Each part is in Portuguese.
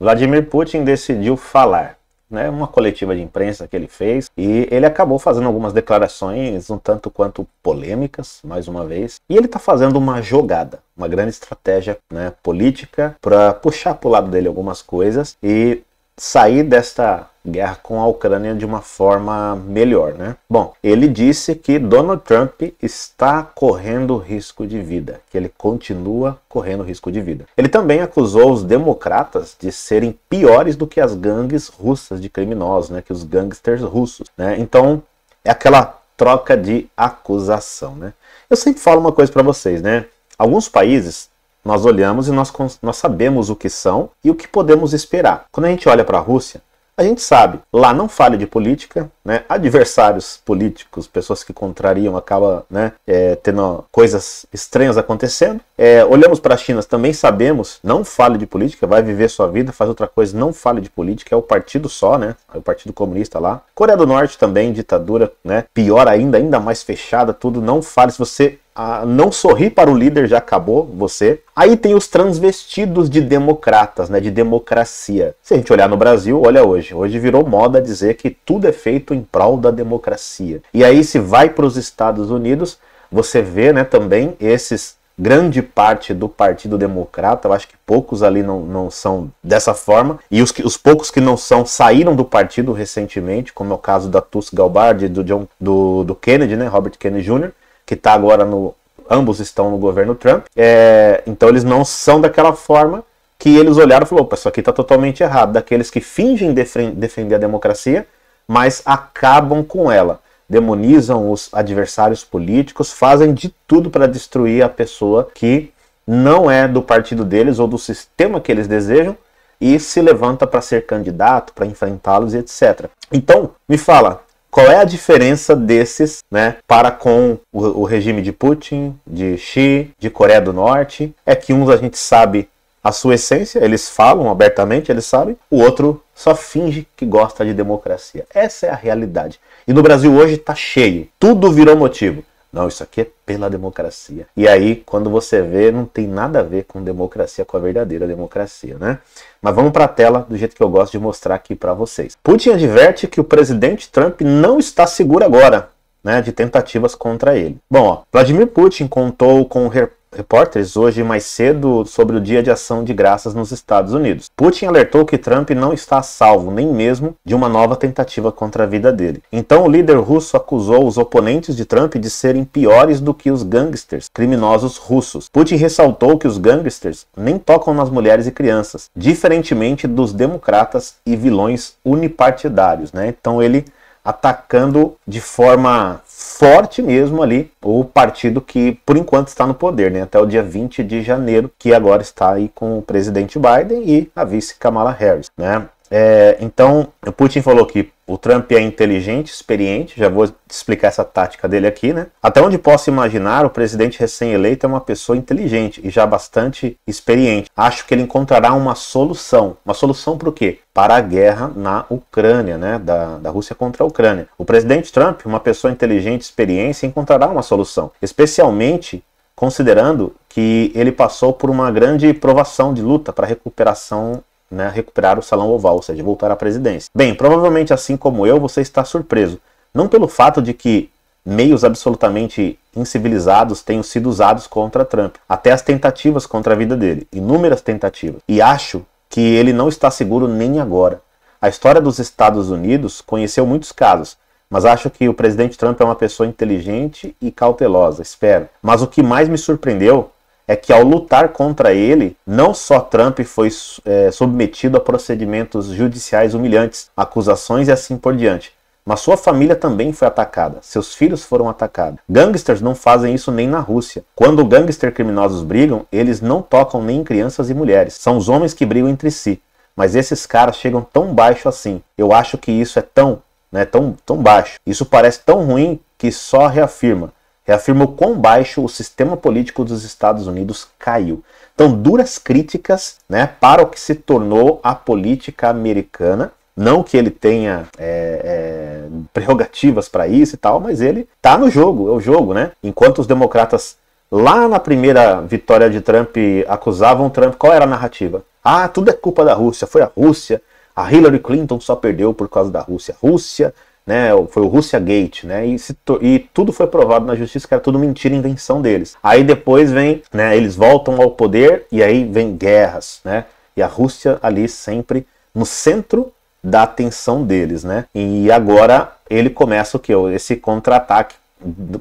Vladimir Putin decidiu falar. Né, uma coletiva de imprensa que ele fez e ele acabou fazendo algumas declarações um tanto quanto polêmicas, mais uma vez. E ele está fazendo uma jogada, uma grande estratégia né, política para puxar para o lado dele algumas coisas e sair desta guerra com a Ucrânia de uma forma melhor, né? Bom, ele disse que Donald Trump está correndo risco de vida, que ele continua correndo risco de vida. Ele também acusou os democratas de serem piores do que as gangues russas de criminosos, né? Que os gangsters russos, né? Então é aquela troca de acusação, né? Eu sempre falo uma coisa para vocês, né? Alguns países nós olhamos e nós, nós sabemos o que são e o que podemos esperar. Quando a gente olha para a Rússia, a gente sabe, lá não fala de política, né, adversários políticos, pessoas que contrariam, acaba né, é, tendo coisas estranhas acontecendo. É, olhamos para a China, também sabemos, não fale de política, vai viver sua vida, faz outra coisa, não fale de política, é o partido só, né? É o Partido Comunista lá. Coreia do Norte também, ditadura, né? Pior ainda, ainda mais fechada, tudo, não fale. Se você não sorrir para o líder, já acabou você. Aí tem os transvestidos de democratas, né? De democracia. Se a gente olhar no Brasil, olha hoje. Hoje virou moda dizer que tudo é feito em prol da democracia. E aí, se vai para os Estados Unidos, você vê né, também esses grande parte do Partido Democrata, eu acho que poucos ali não, não são dessa forma, e os, que, os poucos que não são saíram do partido recentemente, como é o caso da Tulsi Galbardi, do, John, do, do Kennedy, né, Robert Kennedy Jr., que está agora no... ambos estão no governo Trump, é, então eles não são daquela forma que eles olharam e falaram, opa, isso aqui está totalmente errado. Daqueles que fingem defender a democracia, mas acabam com ela. Demonizam os adversários políticos, fazem de tudo para destruir a pessoa que não é do partido deles ou do sistema que eles desejam e se levanta para ser candidato, para enfrentá-los e etc. Então, me fala, qual é a diferença desses né, para com o, o, regime de Putin, de Xi, de Coreia do Norte? É que uns a gente sabe a sua essência, eles falam abertamente, eles sabem, o outro só finge que gosta de democracia. Essa é a realidade. E no Brasil hoje está cheio. Tudo virou motivo. Não, isso aqui é pela democracia. E aí, quando você vê, não tem nada a ver com democracia, com a verdadeira democracia, né? Mas vamos para a tela do jeito que eu gosto de mostrar aqui para vocês. Putin adverte que o presidente Trump não está seguro agora. Né, de tentativas contra ele. Bom, ó, Vladimir Putin contou com repórteres hoje mais cedo sobre o Dia de Ação de Graças nos Estados Unidos. Putin alertou que Trump não está salvo nem mesmo de uma nova tentativa contra a vida dele. Então o líder russo acusou os oponentes de Trump de serem piores do que os gangsters, criminosos russos. Putin ressaltou que os gangsters nem tocam nas mulheres e crianças, diferentemente dos democratas e vilões unipartidários, né? Então ele atacando de forma forte mesmo ali o partido que por enquanto está no poder, né? Até o dia 20 de janeiro, que agora está aí com o presidente Biden e a vice Kamala Harris, né? É, então, o Putin falou que o Trump é inteligente, experiente, já vou explicar essa tática dele aqui, né? Até onde posso imaginar, o presidente recém-eleito é uma pessoa inteligente e já bastante experiente. Acho que ele encontrará uma solução. Uma solução para o quê? Para a guerra na Ucrânia, né? Da, da Rússia contra a Ucrânia. O presidente Trump, uma pessoa inteligente, experiente, encontrará uma solução. Especialmente considerando que ele passou por uma grande provação de luta para a recuperação né, recuperar o salão oval, ou seja, voltar à presidência. Bem, provavelmente assim como eu, você está surpreso. Não pelo fato de que meios absolutamente incivilizados tenham sido usados contra Trump, até as tentativas contra a vida dele, inúmeras tentativas. E acho que ele não está seguro nem agora. A história dos Estados Unidos conheceu muitos casos, mas acho que o presidente Trump é uma pessoa inteligente e cautelosa, espero. Mas o que mais me surpreendeu é que ao lutar contra ele, não só Trump foi é, submetido a procedimentos judiciais humilhantes, acusações e assim por diante, mas sua família também foi atacada, seus filhos foram atacados. Gangsters não fazem isso nem na Rússia. Quando gangster criminosos brigam, eles não tocam nem em crianças e mulheres, são os homens que brigam entre si. Mas esses caras chegam tão baixo assim. Eu acho que isso é tão, né, tão, tão baixo. Isso parece tão ruim que só reafirma reafirma o quão baixo o sistema político dos Estados Unidos caiu. Então, duras críticas né, para o que se tornou a política americana. Não que ele tenha é, é, prerrogativas para isso e tal, mas ele está no jogo, é o jogo, né? Enquanto os democratas lá na primeira vitória de Trump acusavam Trump, qual era a narrativa? Ah, tudo é culpa da Rússia, foi a Rússia. A Hillary Clinton só perdeu por causa da Rússia. Rússia né? Foi o Russia Gate, né? E, se, e, tudo foi provado na justiça que era tudo mentira e invenção deles. Aí depois vem, né? Eles voltam ao poder e aí vem guerras, né? E a Rússia ali sempre no centro da atenção deles, né? E agora ele começa o que? Esse contra-ataque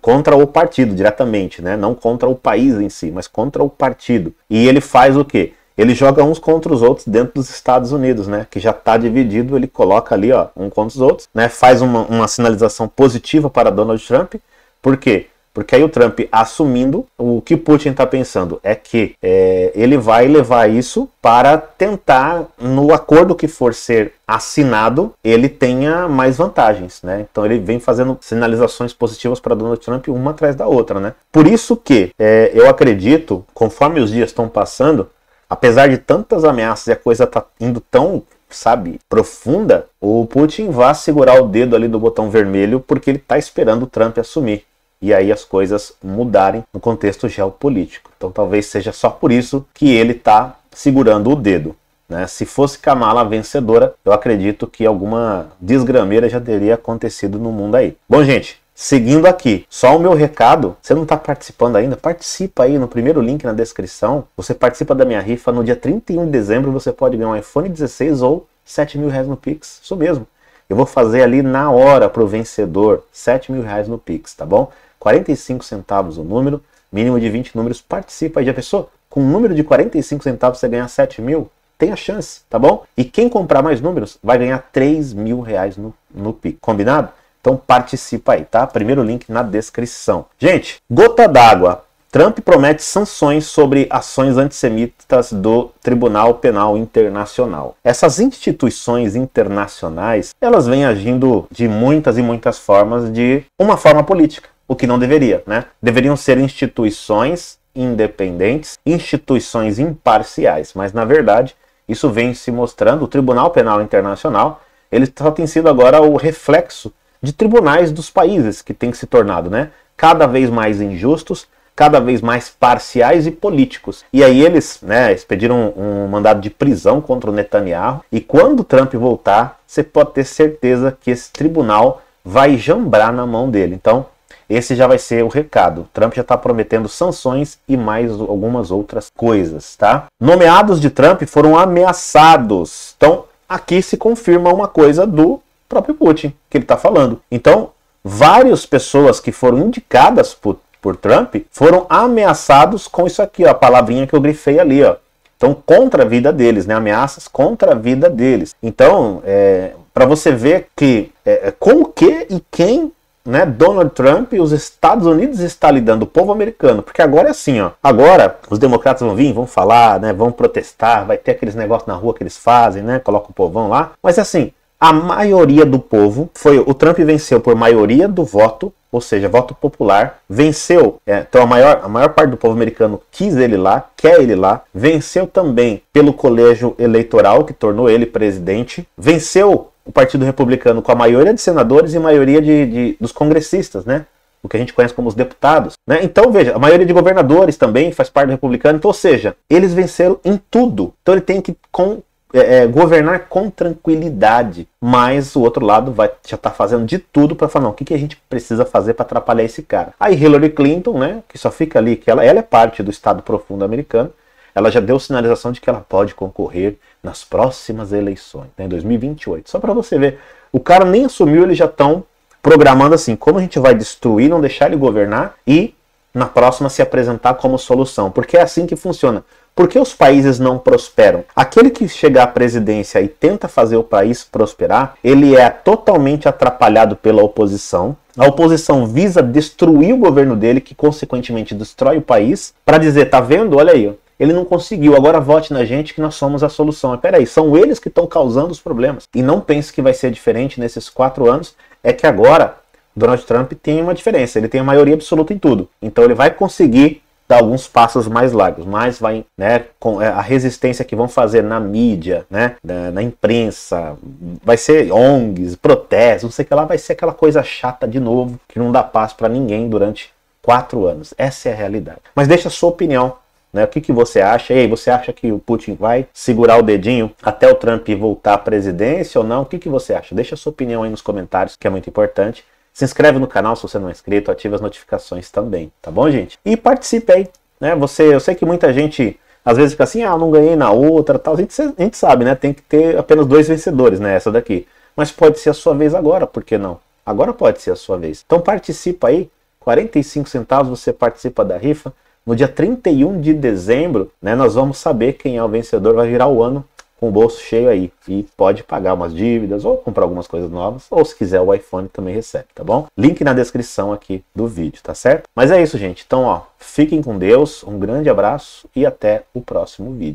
contra o partido diretamente, né? Não contra o país em si, mas contra o partido. E ele faz o que? ele joga uns contra os outros dentro dos Estados Unidos, né? Que já tá dividido, ele coloca ali, ó, um contra os outros, né? Faz uma, uma sinalização positiva para Donald Trump. Por quê? Porque aí o Trump assumindo, o que Putin está pensando é que é, ele vai levar isso para tentar, no acordo que for ser assinado, ele tenha mais vantagens, né? Então ele vem fazendo sinalizações positivas para Donald Trump uma atrás da outra, né? Por isso que é, eu acredito, conforme os dias estão passando, Apesar de tantas ameaças e a coisa tá indo tão, sabe, profunda, o Putin vai segurar o dedo ali do botão vermelho porque ele tá esperando o Trump assumir. E aí as coisas mudarem no contexto geopolítico. Então talvez seja só por isso que ele tá segurando o dedo. Né? Se fosse Kamala vencedora, eu acredito que alguma desgrameira já teria acontecido no mundo aí. Bom, gente, seguindo aqui. Só o meu recado, você não está participando ainda? Participa aí no primeiro link na descrição. Você participa da minha rifa no dia 31 de dezembro. Você pode ganhar um iPhone 16 ou 7 mil reais no Pix. Isso mesmo. Eu vou fazer ali na hora para o vencedor 7 mil reais no Pix, tá bom? 45 centavos o número, mínimo de 20 números. Participa aí, já pensou? Com um número de 45 centavos você ganha 7 mil? tem a chance, tá bom? E quem comprar mais números vai ganhar 3 mil reais no, no PIC. Combinado? Então participa aí, tá? Primeiro link na descrição. Gente, gota d'água. Trump promete sanções sobre ações antissemitas do Tribunal Penal Internacional. Essas instituições internacionais, elas vêm agindo de muitas e muitas formas de uma forma política, o que não deveria, né? Deveriam ser instituições independentes, instituições imparciais, mas na verdade, isso vem se mostrando o Tribunal Penal Internacional, ele só tem sido agora o reflexo de tribunais dos países que têm se tornado, né? Cada vez mais injustos, cada vez mais parciais e políticos. E aí eles, né, expediram um mandado de prisão contra o Netanyahu. E quando Trump voltar, você pode ter certeza que esse tribunal vai jambrar na mão dele. Então, esse já vai ser o recado. Trump já está prometendo sanções e mais algumas outras coisas, tá? Nomeados de Trump foram ameaçados. Então, aqui se confirma uma coisa do próprio Putin que ele está falando. Então, várias pessoas que foram indicadas por, por Trump foram ameaçados com isso aqui, ó, a palavrinha que eu grifei ali, ó. Então, contra a vida deles, né? Ameaças contra a vida deles. Então, é, para você ver que é, é, com o que e quem né, Donald Trump e os Estados Unidos está lidando, o povo americano, porque agora é assim, ó. Agora os democratas vão vir, vão falar, né, vão protestar, vai ter aqueles negócios na rua que eles fazem, né, coloca o povão lá. Mas é assim, a maioria do povo foi o Trump venceu por maioria do voto, ou seja, voto popular, venceu. É, então a maior, a maior parte do povo americano quis ele lá, quer ele lá, venceu também pelo colégio eleitoral que tornou ele presidente, venceu o Partido Republicano com a maioria de senadores e maioria de, de dos congressistas, né? o que a gente conhece como os deputados. Né? Então, veja, a maioria de governadores também faz parte do republicano, então, ou seja, eles venceram em tudo. Então ele tem que com, é, é, governar com tranquilidade, mas o outro lado vai já está fazendo de tudo para falar, não, o que, que a gente precisa fazer para atrapalhar esse cara? Aí Hillary Clinton, né, que só fica ali, que ela, ela é parte do Estado profundo americano, ela já deu sinalização de que ela pode concorrer nas próximas eleições, né, em 2028. Só para você ver, o cara nem assumiu, eles já estão programando assim, como a gente vai destruir, não deixar ele governar e na próxima se apresentar como solução, porque é assim que funciona. Por que os países não prosperam? Aquele que chega à presidência e tenta fazer o país prosperar, ele é totalmente atrapalhado pela oposição, a oposição visa destruir o governo dele, que consequentemente destrói o país, para dizer, tá vendo? Olha aí, ele não conseguiu, agora vote na gente que nós somos a solução. Peraí, são eles que estão causando os problemas. E não pense que vai ser diferente nesses quatro anos, é que agora Donald Trump tem uma diferença, ele tem a maioria absoluta em tudo. Então ele vai conseguir dar alguns passos mais largos, mas vai, né, com é, a resistência que vão fazer na mídia, né, na, na imprensa, vai ser ONGs, protestos, não sei o que lá, vai ser aquela coisa chata de novo, que não dá paz para ninguém durante quatro anos. Essa é a realidade. Mas deixa a sua opinião né? O que, que você acha? E aí, você acha que o Putin vai segurar o dedinho até o Trump voltar à presidência ou não? O que, que você acha? Deixa a sua opinião aí nos comentários, que é muito importante. Se inscreve no canal se você não é inscrito, ativa as notificações também, tá bom, gente? E participe aí, né? Você, eu sei que muita gente às vezes fica assim, ah, não ganhei na outra, tal. A gente, a gente sabe, né? Tem que ter apenas dois vencedores, né? Essa daqui. Mas pode ser a sua vez agora, por que não? Agora pode ser a sua vez. Então participa aí, 45 centavos você participa da rifa. No dia 31 de dezembro, né, nós vamos saber quem é o vencedor, vai virar o ano com o bolso cheio aí e pode pagar umas dívidas ou comprar algumas coisas novas, ou se quiser o iPhone também recebe, tá bom? Link na descrição aqui do vídeo, tá certo? Mas é isso, gente. Então, ó, fiquem com Deus, um grande abraço e até o próximo vídeo.